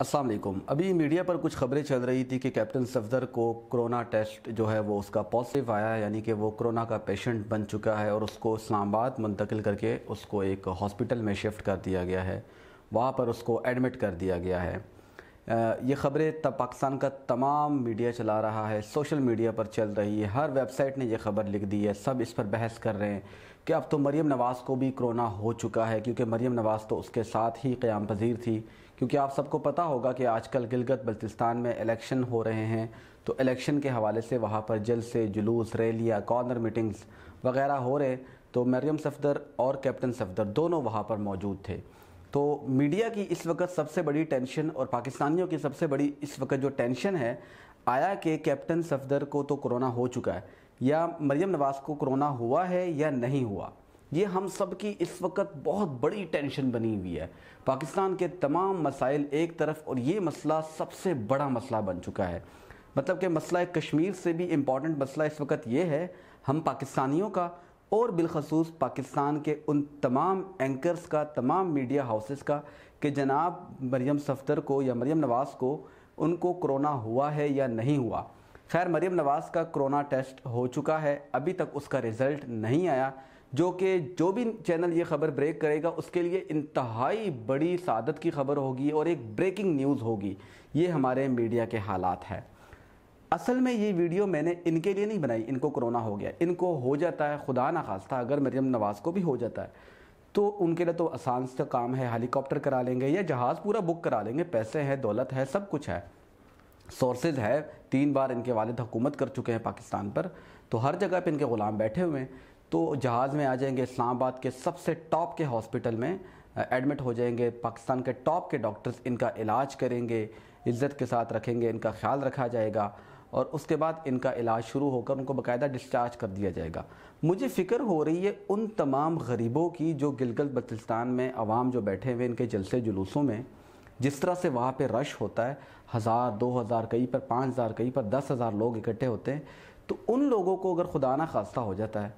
असलम अभी मीडिया पर कुछ खबरें चल रही थी कि कैप्टन सफदर को कोरोना टेस्ट जो है वो उसका पॉजिटिव आया है यानी कि वो कोरोना का पेशेंट बन चुका है और उसको इस्लामाबाद मुंतकिल करके उसको एक हॉस्पिटल में शिफ्ट कर दिया गया है वहाँ पर उसको एडमिट कर दिया गया है ये खबरें तब पाकिस्तान का तमाम मीडिया चला रहा है सोशल मीडिया पर चल रही है हर वेबसाइट ने यह खबर लिख दी है सब इस पर बहस कर रहे हैं कि अब तो मरीम नवाज़ को भी कोरोना हो चुका है क्योंकि मरीम नवाज़ तो उसके साथ ही क़्याम पजीर थी क्योंकि आप सबको पता होगा कि आजकल गिलगत बल्तिस्तान में इलेक्शन हो रहे हैं तो इलेक्शन के हवाले से वहाँ पर जल से जुलूस रैलियाँ कॉर्नर मीटिंग्स वगैरह हो रहे तो मरीम सफदर और कैप्टन सफदर दोनों वहाँ पर मौजूद थे तो मीडिया की इस वक्त सबसे बड़ी टेंशन और पाकिस्तानियों की सबसे बड़ी इस वक्त जो टेंशन है आया कि कैप्टन सफदर को तो कोरोना हो चुका है या मरियम नवाज़ को कोरोना हुआ है या नहीं हुआ ये हम सब की इस वक्त बहुत बड़ी टेंशन बनी हुई है पाकिस्तान के तमाम मसाइल एक तरफ और ये मसला सबसे बड़ा मसला बन चुका है मतलब कि मसला कश्मीर से भी इम्पॉर्टेंट मसला इस वक्त ये है हम पाकिस्तानियों का और बिलखसूस पाकिस्तान के उन तमाम एंकर्स का तमाम मीडिया हाउसेस का कि जनाब मरीम सफ्तर को या मरीम नवाज़ को उनको कोरोना हुआ है या नहीं हुआ खैर मरीम नवाज़ का कोरोना टेस्ट हो चुका है अभी तक उसका रिज़ल्ट नहीं आया जो कि जो भी चैनल ये खबर ब्रेक करेगा उसके लिए इंतहाई बड़ी सादत की खबर होगी और एक ब्रेकिंग न्यूज़ होगी ये हमारे मीडिया के हालात हैं असल में ये वीडियो मैंने इनके लिए नहीं बनाई इनको कोरोना हो गया इनको हो जाता है खुदा ना खास्ता अगर मरियम नवाज़ को भी हो जाता है तो उनके लिए तो आसान से काम है हेलीकॉप्टर करा लेंगे या जहाज़ पूरा बुक करा लेंगे पैसे हैं दौलत है सब कुछ है सोर्सेज है तीन बार इनके वालद हुकूमत कर चुके हैं पाकिस्तान पर तो हर जगह पर इनके ग़ुलाम बैठे हुए हैं तो जहाज़ में आ जाएंगे इस्लामाबाद के सबसे टॉप के हॉस्पिटल में एडमिट हो जाएंगे पाकिस्तान के टॉप के डॉक्टर्स इनका इलाज करेंगे इज़्ज़त के साथ रखेंगे इनका ख्याल रखा जाएगा और उसके बाद इनका इलाज शुरू होकर उनको बाकायदा डिस्चार्ज कर दिया जाएगा मुझे फ़िक्र हो रही है उन तमाम गरीबों की जो गिलगत बल्तिस्तान में आवाम जो बैठे हुए इनके जलसे जुलूसों में जिस तरह से वहाँ पर रश होता है हज़ार दो हज़ार कहीं पर पाँच हज़ार कहीं पर दस हज़ार लोग इकट्ठे होते हैं तो उन लोगों को अगर खुदा ना खास्ता हो जाता है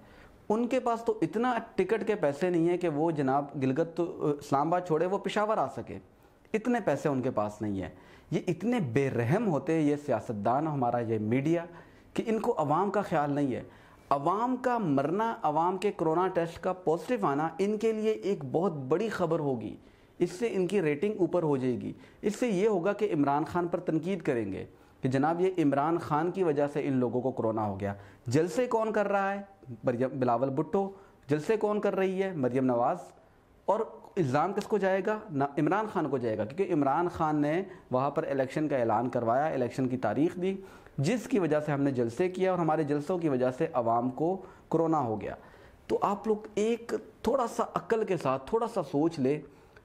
उनके पास तो इतना टिकट के पैसे नहीं है कि वो जनाब गिलगत तो इस्लामाबाद छोड़े वो पिशावर आ सके इतने पैसे उनके पास नहीं है ये इतने बेरहम होते हैं ये सियासतदान हमारा ये मीडिया कि इनको अवाम का ख्याल नहीं है अवाम का मरना अवाम के कोरोना टेस्ट का पॉजिटिव आना इनके लिए एक बहुत बड़ी खबर होगी इससे इनकी रेटिंग ऊपर हो जाएगी इससे ये होगा कि इमरान खान पर तनकीद करेंगे कि जनाब ये इमरान खान की वजह से इन लोगों को कोरोना हो गया जलसे कौन कर रहा है बिलावल भुट्टो जलसे कौन कर रही है मरियम नवाज़ और इल्ज़ाम किसको जाएगा ना इमरान खान को जाएगा क्योंकि इमरान खान ने वहाँ पर इलेक्शन का ऐलान करवाया इलेक्शन की तारीख दी जिसकी वजह से हमने जलसे किया और हमारे जलसों की वजह से आवाम को कोरोना हो गया तो आप लोग एक थोड़ा सा अक्ल के साथ थोड़ा सा सोच ले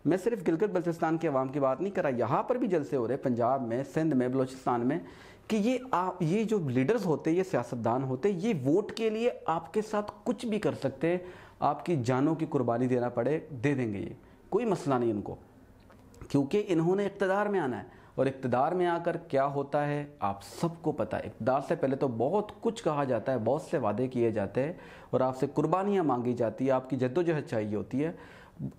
मैं सिर्फ गिलगित बल्चिस्तान के अवाम की बात नहीं कर रहा यहाँ पर भी जलसे हो रहे पंजाब में सिंध में बलोचिस्तान में कि ये आप ये जो लीडर्स होते ये सियासतदान होते ये वोट के लिए आपके साथ कुछ भी कर सकते हैं आपकी जानों की कुर्बानी देना पड़े दे देंगे ये कोई मसला नहीं इनको क्योंकि इन्होंने इकतदार में आना है और इकतदार में आकर क्या होता है आप सबको पता है इकतदार से पहले तो बहुत कुछ कहा जाता है बहुत से वादे किए जाते हैं और आपसे कुर्बानियाँ मांगी जाती है आपकी जद्दोजहद चाहिए होती है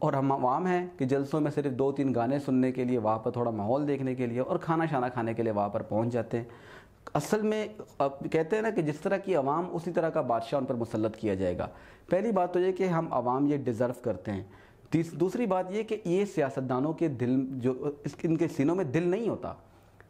और हम आवाम हैं कि जलसों में सिर्फ दो तीन गाने सुनने के लिए वहाँ पर थोड़ा माहौल देखने के लिए और खाना शाना खाने के लिए वहाँ पर पहुँच जाते हैं असल में कहते हैं ना कि जिस तरह की आवाम उसी तरह का बादशाह उन पर मुसलत किया जाएगा पहली बात तो ये कि हम आवाम ये डिज़र्व करते हैं दूसरी बात ये कि ये सियासतदानों के दिल जो इनके सीनों में दिल नहीं होता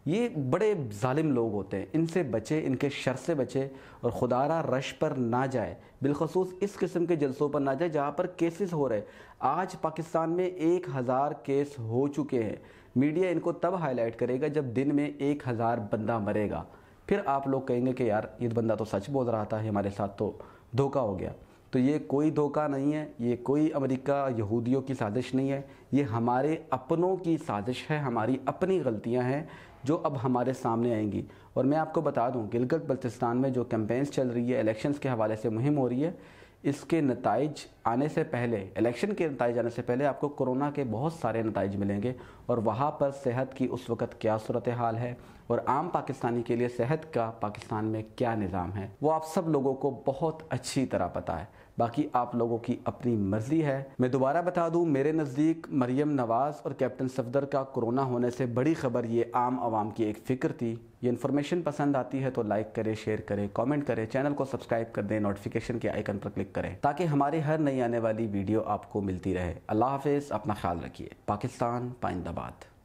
ये बड़े ालिम लोग होते हैं इनसे बचे इनके शर से बचे और खुदारा रश पर ना जाए बिलखसूस इस किस्म के जलसों पर ना जाए जहाँ पर केसेस हो रहे आज पाकिस्तान में एक हज़ार केस हो चुके हैं मीडिया इनको तब हाईलाइट करेगा जब दिन में एक हज़ार बंदा मरेगा फिर आप लोग कहेंगे कि यार ये बंदा तो सच बोल रहा था हमारे साथ तो धोखा हो गया तो ये कोई धोखा नहीं है ये कोई अमेरिका यहूदियों की साजिश नहीं है ये हमारे अपनों की साजिश है हमारी अपनी गलतियां हैं जो अब हमारे सामने आएंगी और मैं आपको बता दूं गिलगत बल्तिस्तान में जो कैंपेन्स चल रही है इलेक्शंस के हवाले से मुहिम हो रही है इसके नतज आने से पहले इलेक्शन के नतज आने से पहले आपको कोरोना के बहुत सारे नतज मिलेंगे और वहाँ पर सेहत की उस वक्त क्या सूरत हाल है और आम पाकिस्तानी के लिए सेहत का पाकिस्तान में क्या निज़ाम है वो आप सब लोगों को बहुत अच्छी तरह पता है बाकी आप लोगों की अपनी मर्जी है मैं दोबारा बता दूं मेरे नज़दीक मरियम नवाज़ और कैप्टन सफदर का कोरोना होने से बड़ी खबर ये आम आवाम की एक फ़िक्र थी ये इन्फॉर्मेशन पसंद आती है तो लाइक करें शेयर करें कमेंट करें चैनल को सब्सक्राइब कर दें नोटिफिकेशन के आइकन पर क्लिक करें ताकि हमारे हर नई नई आने वाली वीडियो आपको मिलती रहे अल्लाह हाफिज़ अपना ख्याल रखिए पाकिस्तान पाइंदाबाद